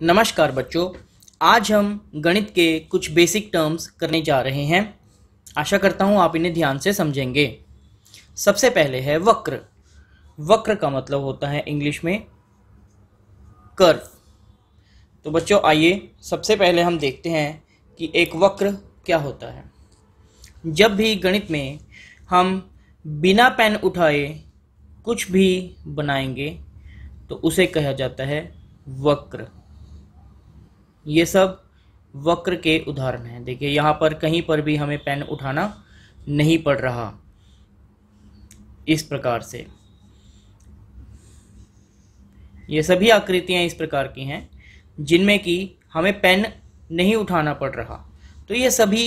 नमस्कार बच्चों आज हम गणित के कुछ बेसिक टर्म्स करने जा रहे हैं आशा करता हूँ आप इन्हें ध्यान से समझेंगे सबसे पहले है वक्र वक्र का मतलब होता है इंग्लिश में कर्व तो बच्चों आइए सबसे पहले हम देखते हैं कि एक वक्र क्या होता है जब भी गणित में हम बिना पेन उठाए कुछ भी बनाएंगे तो उसे कहा जाता है वक्र ये सब वक्र के उदाहरण हैं देखिए यहाँ पर कहीं पर भी हमें पेन उठाना नहीं पड़ रहा इस प्रकार से ये सभी आकृतियाँ इस प्रकार की हैं जिनमें कि हमें पेन नहीं उठाना पड़ रहा तो ये सभी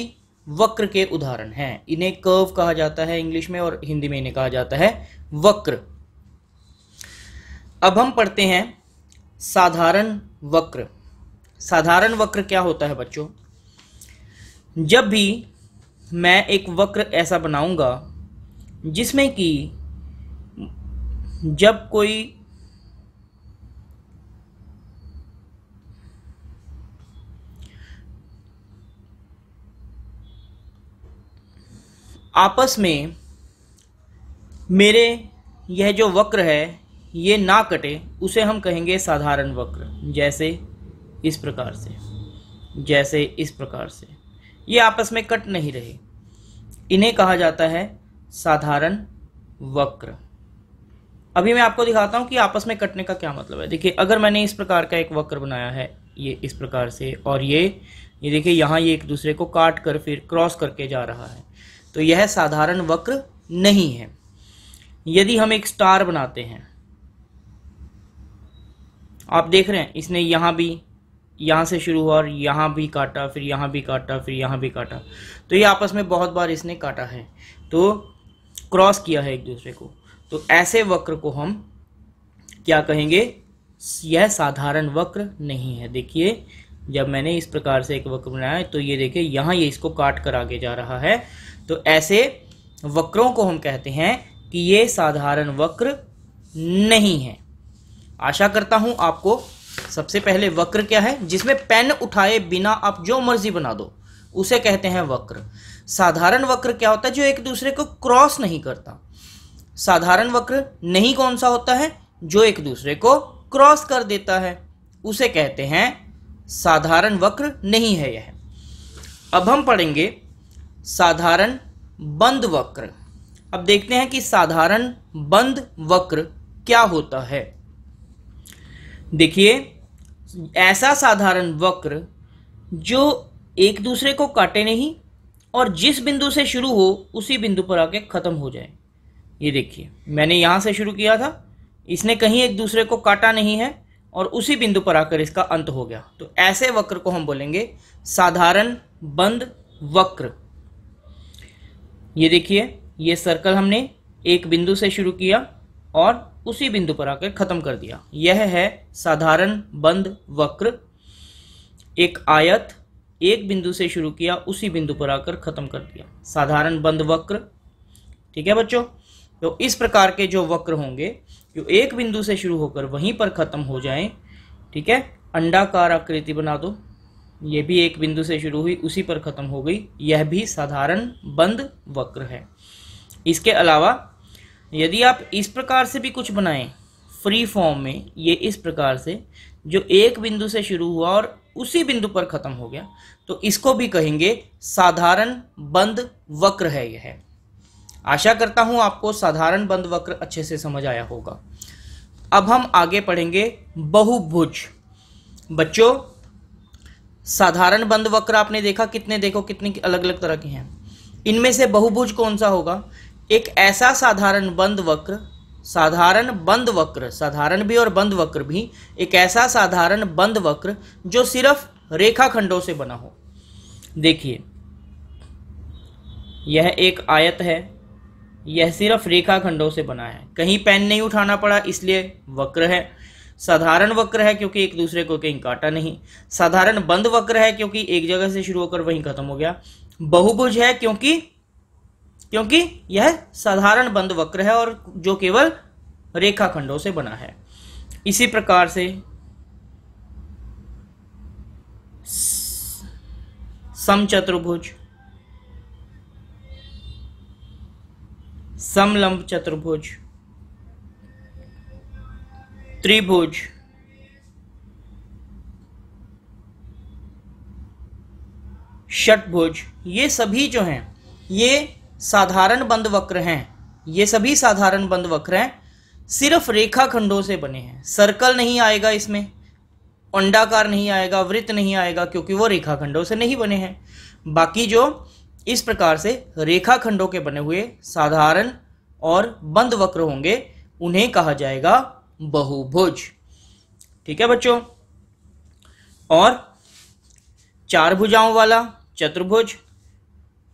वक्र के उदाहरण हैं इन्हें कर्व कहा जाता है इंग्लिश में और हिंदी में इन्हें कहा जाता है वक्र अब हम पढ़ते हैं साधारण वक्र साधारण वक्र क्या होता है बच्चों जब भी मैं एक वक्र ऐसा बनाऊंगा जिसमें कि जब कोई आपस में मेरे यह जो वक्र है ये ना कटे उसे हम कहेंगे साधारण वक्र जैसे इस प्रकार से जैसे इस प्रकार से ये आपस में कट नहीं रहे इन्हें कहा जाता है साधारण वक्र अभी मैं आपको दिखाता हूँ कि आपस में कटने का क्या मतलब है देखिए अगर मैंने इस प्रकार का एक वक्र बनाया है ये इस प्रकार से और ये ये देखिए यहाँ ये एक दूसरे को काट कर फिर क्रॉस करके जा रहा है तो यह साधारण वक्र नहीं है यदि हम एक स्टार बनाते हैं आप देख रहे हैं इसने यहाँ भी यहाँ से शुरू हुआ और यहाँ भी काटा फिर यहाँ भी काटा फिर यहाँ भी काटा तो ये आपस में बहुत बार इसने काटा है तो क्रॉस किया है एक दूसरे को तो ऐसे वक्र को हम क्या कहेंगे यह साधारण वक्र नहीं है देखिए जब मैंने इस प्रकार से एक वक्र बनाया तो ये देखिए यहाँ ये इसको काट कर आगे जा रहा है तो ऐसे वक्रों को हम कहते हैं कि ये साधारण वक्र नहीं है आशा करता हूँ आपको सबसे पहले वक्र क्या है जिसमें पेन उठाए बिना आप जो मर्जी बना दो उसे कहते हैं वक्र साधारण वक्र क्या होता है जो एक दूसरे को क्रॉस नहीं करता साधारण वक्र नहीं कौन सा होता है जो एक दूसरे को क्रॉस कर देता है उसे कहते हैं साधारण वक्र नहीं है यह अब हम पढ़ेंगे साधारण बंद वक्र अब देखते हैं कि साधारण बंद वक्र क्या होता है देखिए ऐसा साधारण वक्र जो एक दूसरे को काटे नहीं और जिस बिंदु से शुरू हो उसी बिंदु पर आके ख़त्म हो जाए ये देखिए मैंने यहाँ से शुरू किया था इसने कहीं एक दूसरे को काटा नहीं है और उसी बिंदु पर आकर इसका अंत हो गया तो ऐसे वक्र को हम बोलेंगे साधारण बंद वक्र ये देखिए ये सर्कल हमने एक बिंदु से शुरू किया और उसी बिंदु पर आकर खत्म कर दिया यह है साधारण बंद वक्र एक आयत एक बिंदु से शुरू किया उसी बिंदु पर आकर खत्म कर दिया साधारण बंद वक्र ठीक है बच्चों तो इस प्रकार के जो वक्र होंगे जो एक बिंदु से शुरू होकर वहीं पर ख़त्म हो जाएं ठीक है अंडाकार आकृति बना दो यह भी एक बिंदु से शुरू हुई उसी पर ख़त्म हो गई यह भी साधारण बंद वक्र है इसके अलावा यदि आप इस प्रकार से भी कुछ बनाएं फ्री फॉर्म में ये इस प्रकार से जो एक बिंदु से शुरू हुआ और उसी बिंदु पर ख़त्म हो गया तो इसको भी कहेंगे साधारण बंद वक्र है यह आशा करता हूं आपको साधारण बंद वक्र अच्छे से समझ आया होगा अब हम आगे पढ़ेंगे बहुभुज बच्चों साधारण बंद वक्र आपने देखा कितने देखो कितने अलग अलग तरह के हैं इनमें से बहुभुज कौन सा होगा एक ऐसा साधारण बंद वक्र साधारण बंद वक्र साधारण भी और बंद वक्र भी एक ऐसा साधारण बंद वक्र जो सिर्फ रेखाखंडों से बना हो देखिए यह एक आयत है यह सिर्फ रेखाखंडों से बना है कहीं पेन नहीं उठाना पड़ा इसलिए वक्र है साधारण वक्र है क्योंकि एक दूसरे को कहीं काटा नहीं साधारण बंद वक्र है क्योंकि एक जगह से शुरू होकर वहीं खत्म हो गया बहुभुज है क्योंकि क्योंकि यह साधारण बंद वक्र है और जो केवल रेखाखंडों से बना है इसी प्रकार से समचतुर्भुज समलंब चतुर्भुज त्रिभुज षटभुज ये सभी जो हैं ये साधारण बंद वक्र हैं ये सभी साधारण बंद वक्र हैं सिर्फ रेखाखंडों से बने हैं सर्कल नहीं आएगा इसमें अंडाकार नहीं आएगा वृत्त नहीं आएगा क्योंकि वो रेखाखंडों से नहीं बने हैं बाकी जो इस प्रकार से रेखाखंडों के बने हुए साधारण और बंद वक्र होंगे उन्हें कहा जाएगा बहुभुज ठीक है बच्चों और चार भुजाओं वाला चतुर्भुज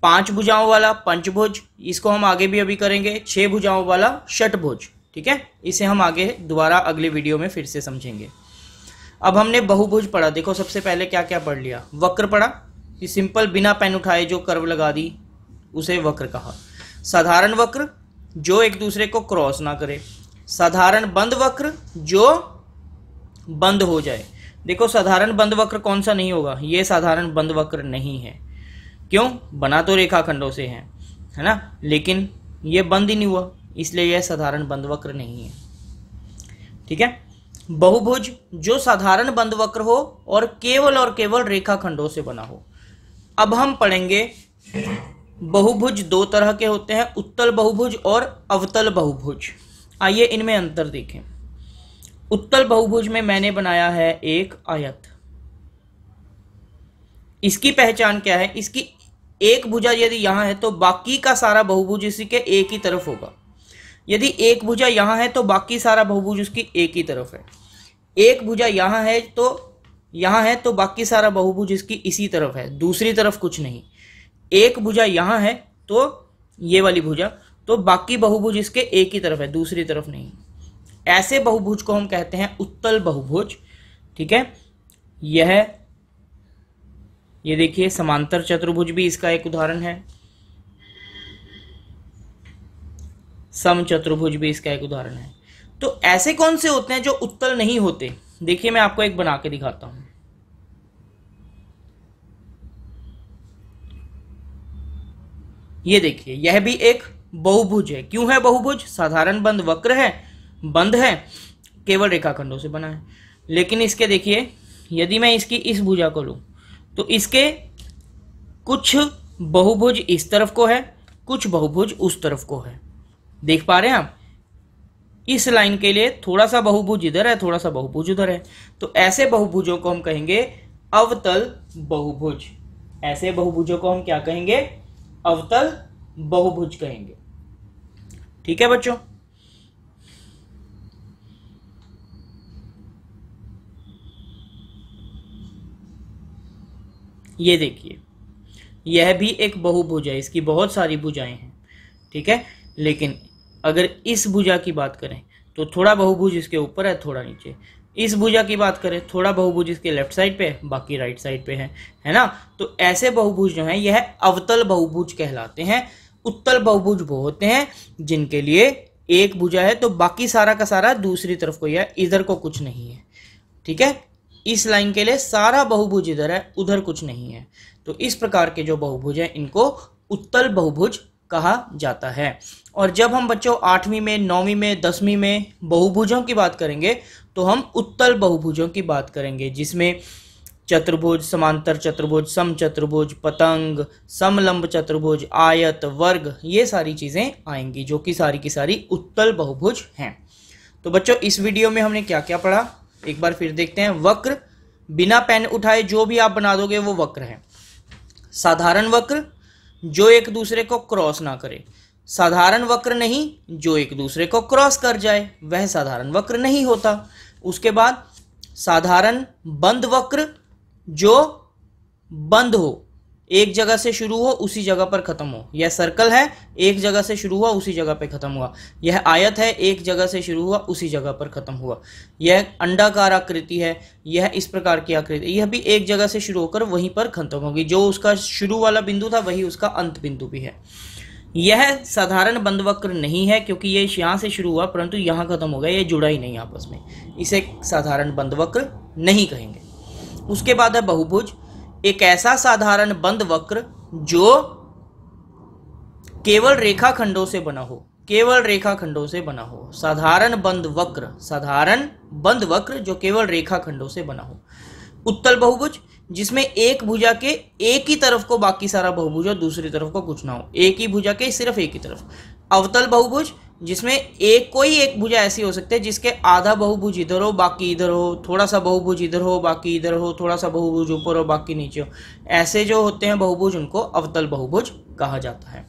पांच भुजाओं वाला पंचभुज इसको हम आगे भी अभी करेंगे छह भुजाओं वाला षटभुज ठीक है इसे हम आगे दोबारा अगले वीडियो में फिर से समझेंगे अब हमने बहुभुज पढ़ा देखो सबसे पहले क्या क्या पढ़ लिया वक्र पढ़ा कि सिंपल बिना पेन उठाए जो कर्व लगा दी उसे वक्र कहा साधारण वक्र जो एक दूसरे को क्रॉस ना करे साधारण बंद वक्र जो बंद हो जाए देखो साधारण बंद वक्र कौन सा नहीं होगा ये साधारण बंद वक्र नहीं है क्यों बना तो रेखाखंडों से है है ना लेकिन ये बंद ही नहीं हुआ इसलिए यह साधारण बंद वक्र नहीं है ठीक है बहुभुज जो साधारण बंद वक्र हो और केवल और केवल रेखाखंडों से बना हो अब हम पढ़ेंगे बहुभुज दो तरह के होते हैं उत्तल बहुभुज और अवतल बहुभुज आइए इनमें अंतर देखें उत्तल बहुभुज में मैंने बनाया है एक आयत इसकी पहचान क्या है इसकी एक भुजा यदि यहाँ है तो बाकी का सारा बहुभुज इसी के एक ही तरफ होगा यदि एक भुजा यहाँ है तो बाकी सारा बहुभुज उसकी एक ही तरफ है एक भुजा यहाँ है तो यहाँ है तो बाकी सारा बहुभुज इसकी इसी तरफ है दूसरी तरफ कुछ नहीं एक भुजा यहाँ है तो ये वाली भुजा तो बाकी बहुभुज इसके एक ही तरफ है दूसरी तरफ नहीं ऐसे बहुभुज को हम कहते हैं उत्तल बहुभुज ठीक है यह ये देखिए समांतर चतुर्भुज भी इसका एक उदाहरण है सम चतुर्भुज भी इसका एक उदाहरण है तो ऐसे कौन से होते हैं जो उत्तल नहीं होते देखिए मैं आपको एक बना के दिखाता हूं ये देखिए यह भी एक बहुभुज है क्यों है बहुभुज साधारण बंद वक्र है बंद है केवल रेखाखंडों से बना है लेकिन इसके देखिए यदि मैं इसकी इस भुजा को लू तो इसके कुछ बहुभुज इस तरफ को है कुछ बहुभुज उस तरफ को है देख पा रहे हैं आप इस लाइन के लिए थोड़ा सा बहुभुज इधर है थोड़ा सा बहुभुज उधर है तो ऐसे बहुभुजों को हम कहेंगे अवतल बहुभुज ऐसे बहुभुजों को हम क्या कहेंगे अवतल बहुभुज कहेंगे ठीक है बच्चों ये देखिए यह भी एक बहुभुज है इसकी बहुत सारी भुजाएं हैं ठीक है लेकिन अगर इस भुजा की बात करें तो थोड़ा बहुभुज इसके ऊपर है थोड़ा नीचे इस भुजा की बात करें थोड़ा बहुभुज इसके लेफ्ट साइड पे है बाकी राइट साइड पे है है ना तो ऐसे बहुभुज जो हैं यह अवतल बहुभुज कहलाते हैं उत्तल बहुभुज वो होते हैं जिनके लिए एक भुजा है तो बाकी सारा का सारा दूसरी तरफ को यह इधर को कुछ नहीं है ठीक है इस लाइन के लिए सारा बहुभुज इधर है उधर कुछ नहीं है तो इस प्रकार के जो बहुभुज हैं इनको उत्तल बहुभुज कहा जाता है और जब हम बच्चों आठवीं में नौवीं में दसवीं में बहुभुजों की बात करेंगे तो हम उत्तल बहुभुजों की बात करेंगे जिसमें चतुर्भुज समांतर चतुर्भुज सम चतुर्भुज पतंग समलंब चतुर्भुज आयत वर्ग ये सारी चीज़ें आएंगी जो कि सारी की सारी उत्तल बहुभुज हैं तो बच्चों इस वीडियो में हमने क्या क्या पढ़ा एक बार फिर देखते हैं वक्र बिना पेन उठाए जो भी आप बना दोगे वो वक्र है साधारण वक्र जो एक दूसरे को क्रॉस ना करे साधारण वक्र नहीं जो एक दूसरे को क्रॉस कर जाए वह साधारण वक्र नहीं होता उसके बाद साधारण बंद वक्र जो बंद हो एक जगह से शुरू हो उसी जगह पर ख़त्म हो यह सर्कल है एक जगह से शुरू हुआ उसी जगह पर ख़त्म हुआ यह आयत है एक जगह से शुरू हुआ उसी जगह पर ख़त्म हुआ यह अंडाकार आकृति है यह इस प्रकार की आकृति यह भी एक जगह से शुरू होकर वहीं पर ख़त्म होगी जो उसका शुरू वाला बिंदु था वही उसका अंत बिंदु भी है यह साधारण वक्र नहीं है क्योंकि ये यहाँ से शुरू हुआ परंतु यहाँ ख़त्म हो गया ये जुड़ा ही नहीं आपस में इसे साधारण वक्र नहीं कहेंगे उसके बाद है बहुभुज एक ऐसा साधारण बंद वक्र जो केवल रेखाखंडों से बना हो केवल रेखाखंडों से बना हो साधारण बंद वक्र साधारण बंद वक्र जो केवल रेखाखंडों से बना हो उत्तल बहुभुज जिसमें एक भुजा के एक ही तरफ को बाकी सारा बहुभुज और दूसरी तरफ को कुछ ना हो एक ही भुजा के सिर्फ एक ही तरफ अवतल बहुभुज जिसमें एक कोई एक भुजा ऐसी हो सकती है जिसके आधा बहुभुज इधर हो बाकी इधर हो थोड़ा सा बहुभुज इधर हो बाकी इधर हो थोड़ा सा बहुभुज ऊपर हो बाकी नीचे हो ऐसे जो होते हैं बहुभुज उनको अवतल बहुभुज कहा जाता है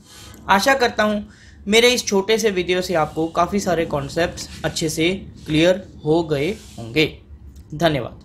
आशा करता हूँ मेरे इस छोटे से वीडियो से आपको काफ़ी सारे कॉन्सेप्ट अच्छे से क्लियर हो गए होंगे धन्यवाद